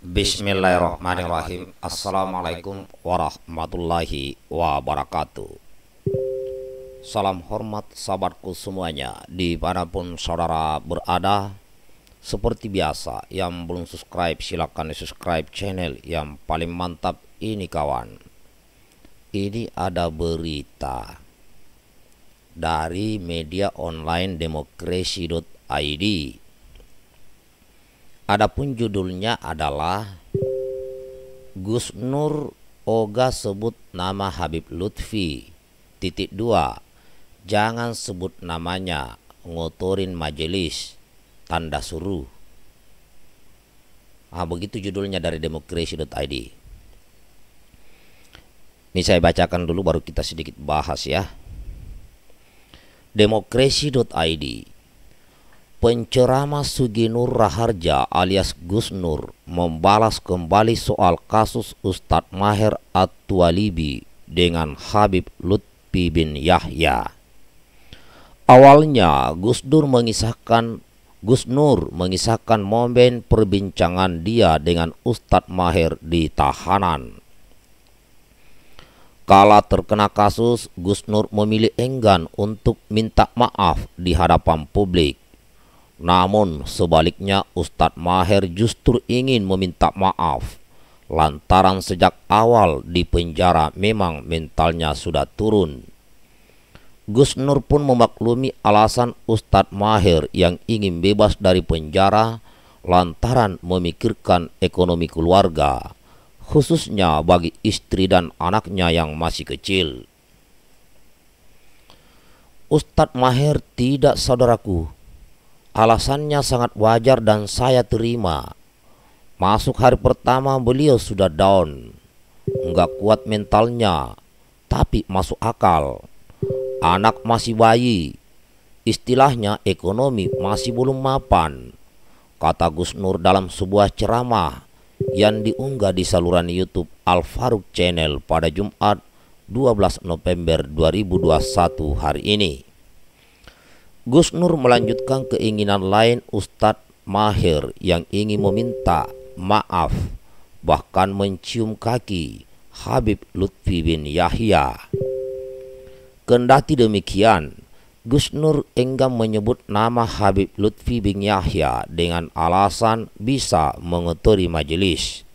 Bismillahirrahmanirrahim Assalamualaikum warahmatullahi wabarakatuh Salam hormat sahabatku semuanya di pun saudara berada Seperti biasa Yang belum subscribe silahkan subscribe channel Yang paling mantap ini kawan Ini ada berita Dari media online demokrasi.id Adapun judulnya adalah Gus Nur Oga sebut nama Habib Lutfi. Titik 2. Jangan sebut namanya, ngotorin majelis. Tanda suruh. Ah, begitu judulnya dari demokrasi.id. Ini saya bacakan dulu baru kita sedikit bahas ya. demokrasi.id Pencerama Suginur Raharja alias Gus Nur membalas kembali soal kasus Ustadz Maher At-Tualibi dengan Habib Lutfi bin Yahya. Awalnya Gus Nur mengisahkan Gus Nur mengisahkan momen perbincangan dia dengan Ustadz Maher di tahanan. Kala terkena kasus, Gus Nur memilih enggan untuk minta maaf di hadapan publik. Namun sebaliknya Ustadz Maher justru ingin meminta maaf lantaran sejak awal di penjara memang mentalnya sudah turun. Gus Nur pun memaklumi alasan Ustadz Maher yang ingin bebas dari penjara lantaran memikirkan ekonomi keluarga, khususnya bagi istri dan anaknya yang masih kecil. Ustadz Maher tidak saudaraku, Alasannya sangat wajar dan saya terima. Masuk hari pertama beliau sudah down. Enggak kuat mentalnya, tapi masuk akal. Anak masih bayi. Istilahnya ekonomi masih belum mapan. Kata Gus Nur dalam sebuah ceramah yang diunggah di saluran YouTube Al Faruk Channel pada Jumat 12 November 2021 hari ini. Gus Nur melanjutkan keinginan lain Ustadz Mahir yang ingin meminta maaf bahkan mencium kaki Habib Lutfi bin Yahya. Kendati demikian, Gus Nur enggan menyebut nama Habib Lutfi bin Yahya dengan alasan bisa mengotori majelis.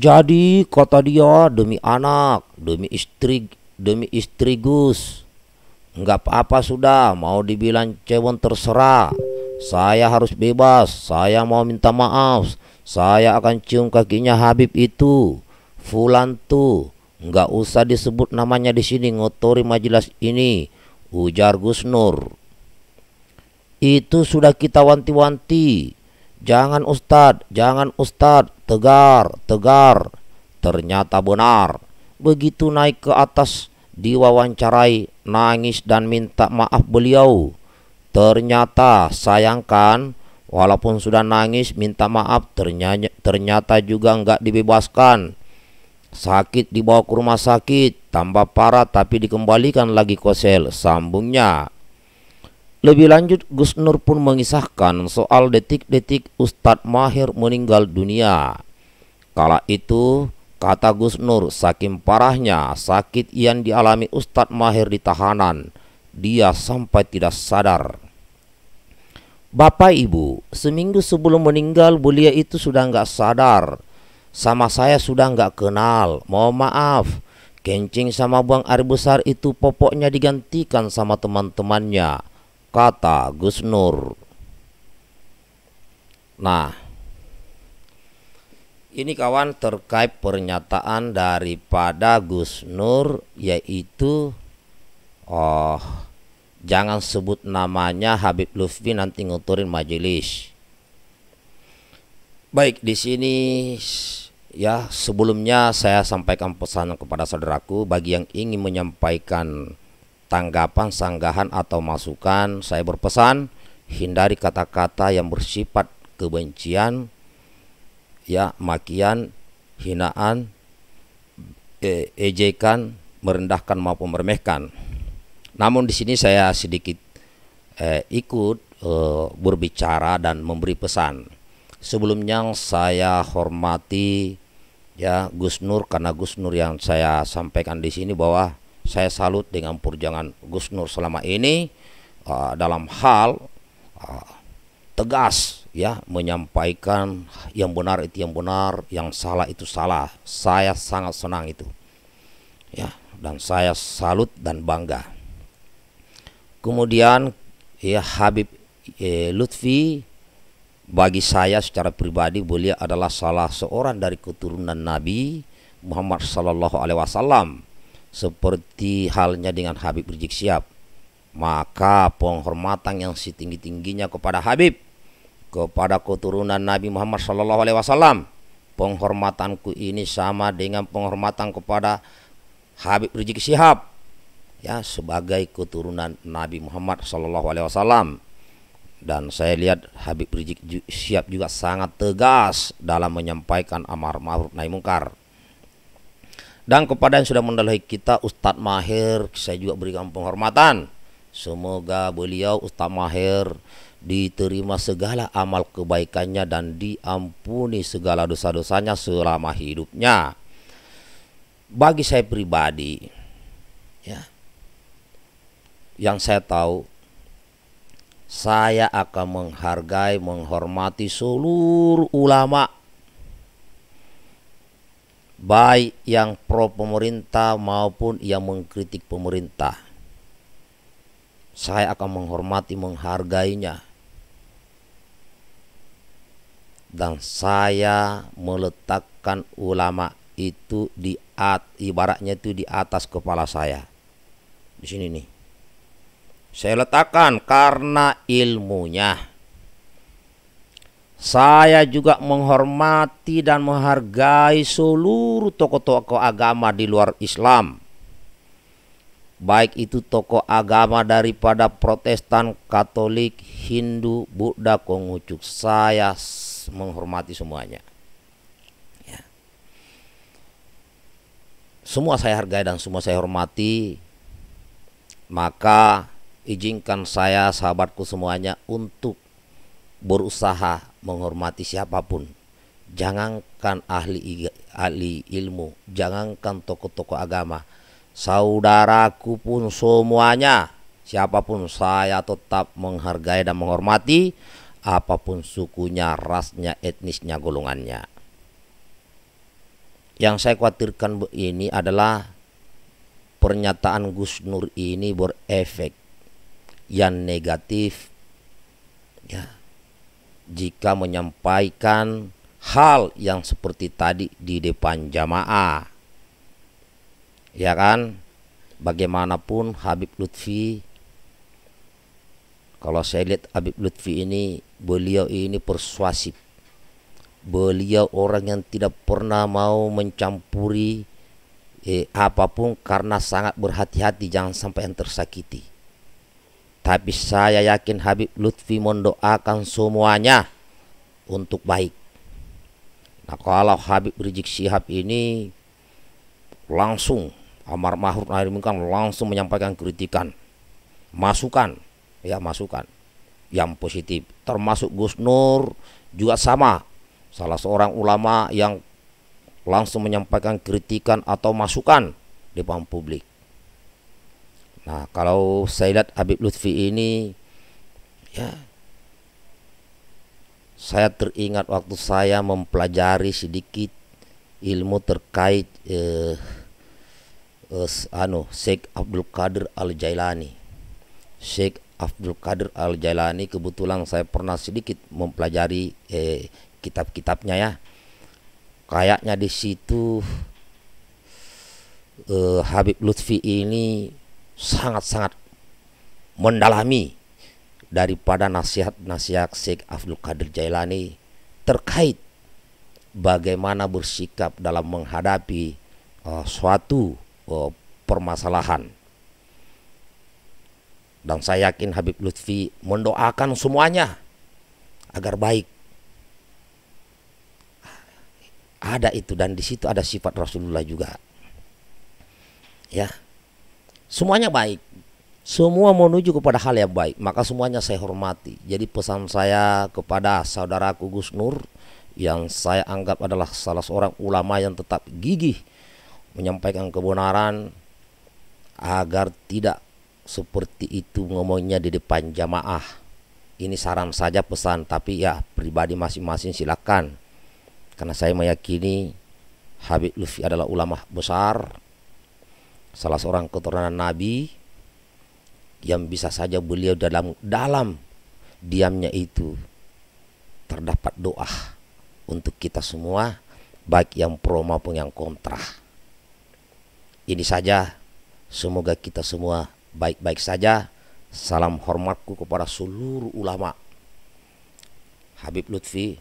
Jadi kata dia demi anak, demi istri, demi istri Gus, Nggak apa-apa sudah, mau dibilang cewon terserah. Saya harus bebas, saya mau minta maaf. Saya akan cium kakinya Habib itu. Fulan tuh, nggak usah disebut namanya di sini ngotori majelis ini. Ujar Gus Nur. Itu sudah kita wanti-wanti. Jangan Ustad jangan Ustad tegar, tegar. Ternyata benar. Begitu naik ke atas diwawancarai nangis dan minta maaf beliau. Ternyata sayangkan walaupun sudah nangis minta maaf ternyata, ternyata juga nggak dibebaskan. Sakit dibawa ke rumah sakit tambah parah tapi dikembalikan lagi kosel. sambungnya. Lebih lanjut Gus Nur pun mengisahkan soal detik-detik Ustadz Mahir meninggal dunia. Kala itu Kata Gus Nur, saking parahnya sakit yang dialami Ustadz Mahir di tahanan, dia sampai tidak sadar. Bapak ibu, seminggu sebelum meninggal belia itu sudah nggak sadar. Sama saya sudah nggak kenal, mohon maaf. Kencing sama buang air besar itu popoknya digantikan sama teman-temannya, kata Gus Nur. Nah, ini kawan terkait pernyataan daripada Gus Nur yaitu oh jangan sebut namanya Habib Lutfi nanti nguturin majelis. Baik, di sini ya sebelumnya saya sampaikan pesan kepada saudaraku bagi yang ingin menyampaikan tanggapan, sanggahan atau masukan, saya berpesan hindari kata-kata yang bersifat kebencian ya makian, hinaan, e, ejekan, merendahkan maupun meremehkan. Namun di sini saya sedikit eh, ikut eh, berbicara dan memberi pesan. Sebelumnya saya hormati ya Gus Nur karena Gus Nur yang saya sampaikan di sini bahwa saya salut dengan perjuangan Gus Nur selama ini uh, dalam hal uh, tegas ya menyampaikan yang benar itu yang benar, yang salah itu salah. Saya sangat senang itu. Ya, dan saya salut dan bangga. Kemudian ya Habib eh, Lutfi bagi saya secara pribadi beliau adalah salah seorang dari keturunan Nabi Muhammad Sallallahu Alaihi Wasallam seperti halnya dengan Habib Rizik Syihab maka penghormatan yang setinggi-tingginya kepada Habib kepada keturunan Nabi Muhammad Shallallahu Alaihi Wasallam penghormatanku ini sama dengan penghormatan kepada Habib Rizik Sihab, ya sebagai keturunan Nabi Muhammad Shallallahu Alaihi Wasallam dan saya lihat Habib Rizik Sihab juga sangat tegas dalam menyampaikan amar ma'ruf nahi mungkar. Dan kepada yang sudah mendalami kita Ustadz Mahir, saya juga berikan penghormatan. Semoga beliau Ustadz Mahir diterima segala amal kebaikannya dan diampuni segala dosa-dosanya selama hidupnya. Bagi saya pribadi, ya, yang saya tahu, saya akan menghargai, menghormati seluruh ulama, baik yang pro pemerintah maupun yang mengkritik pemerintah. Saya akan menghormati, menghargainya dan saya meletakkan ulama itu di at, ibaratnya itu di atas kepala saya. Di sini nih. Saya letakkan karena ilmunya. Saya juga menghormati dan menghargai seluruh tokoh-tokoh agama di luar Islam. Baik itu tokoh agama daripada Protestan, Katolik, Hindu, Buddha, Konghucu. Saya menghormati semuanya. Ya. Semua saya hargai dan semua saya hormati. Maka izinkan saya sahabatku semuanya untuk berusaha menghormati siapapun. Jangankan ahli ahli ilmu, jangankan tokoh-tokoh agama, saudaraku pun semuanya, siapapun saya tetap menghargai dan menghormati apapun sukunya, rasnya, etnisnya, golongannya. Yang saya khawatirkan ini adalah pernyataan Gus Nur ini berefek yang negatif ya jika menyampaikan hal yang seperti tadi di depan jamaah ya kan bagaimanapun Habib Lutfi kalau saya lihat Habib Lutfi ini Beliau ini persuasif. Beliau orang yang tidak pernah mau mencampuri eh, apapun karena sangat berhati-hati jangan sampai yang tersakiti. Tapi saya yakin Habib Lutfi mendoakan semuanya untuk baik. Nah kalau Habib Rizik Syihab ini langsung Amar Mahruf Nahi langsung menyampaikan kritikan, masukan, ya masukan yang positif. Termasuk Gus Nur juga sama. Salah seorang ulama yang langsung menyampaikan kritikan atau masukan di depan publik. Nah, kalau saya lihat Habib Lutfi ini ya saya teringat waktu saya mempelajari sedikit ilmu terkait eh, eh anu Sheikh Abdul Qadir Al Jailani. Sheikh Abdul Qadir Al Jailani kebetulan saya pernah sedikit mempelajari eh, kitab-kitabnya ya kayaknya di situ eh, Habib Lutfi ini sangat-sangat mendalami daripada nasihat-nasihat Syekh Abdul Qadir Jailani terkait bagaimana bersikap dalam menghadapi uh, suatu uh, permasalahan. Dan saya yakin Habib Lutfi mendoakan semuanya agar baik. Ada itu dan di situ ada sifat Rasulullah juga. Ya. Semuanya baik. Semua menuju kepada hal yang baik, maka semuanya saya hormati. Jadi pesan saya kepada saudaraku Gus Nur yang saya anggap adalah salah seorang ulama yang tetap gigih menyampaikan kebenaran agar tidak seperti itu ngomongnya di depan jamaah. Ini saran saja pesan, tapi ya pribadi masing-masing silakan. Karena saya meyakini Habib Lutfi adalah ulama besar, salah seorang keturunan Nabi yang bisa saja beliau dalam dalam diamnya itu terdapat doa untuk kita semua baik yang pro maupun yang kontra. Ini saja semoga kita semua baik-baik saja. Salam hormatku kepada seluruh ulama. Habib Lutfi,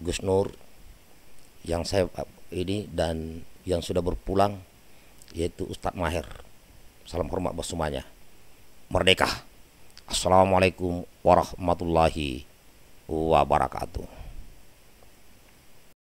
Gus Nur yang saya ini dan yang sudah berpulang yaitu Ustadz Maher. Salam hormat buat semuanya. Merdeka. Assalamualaikum warahmatullahi wabarakatuh.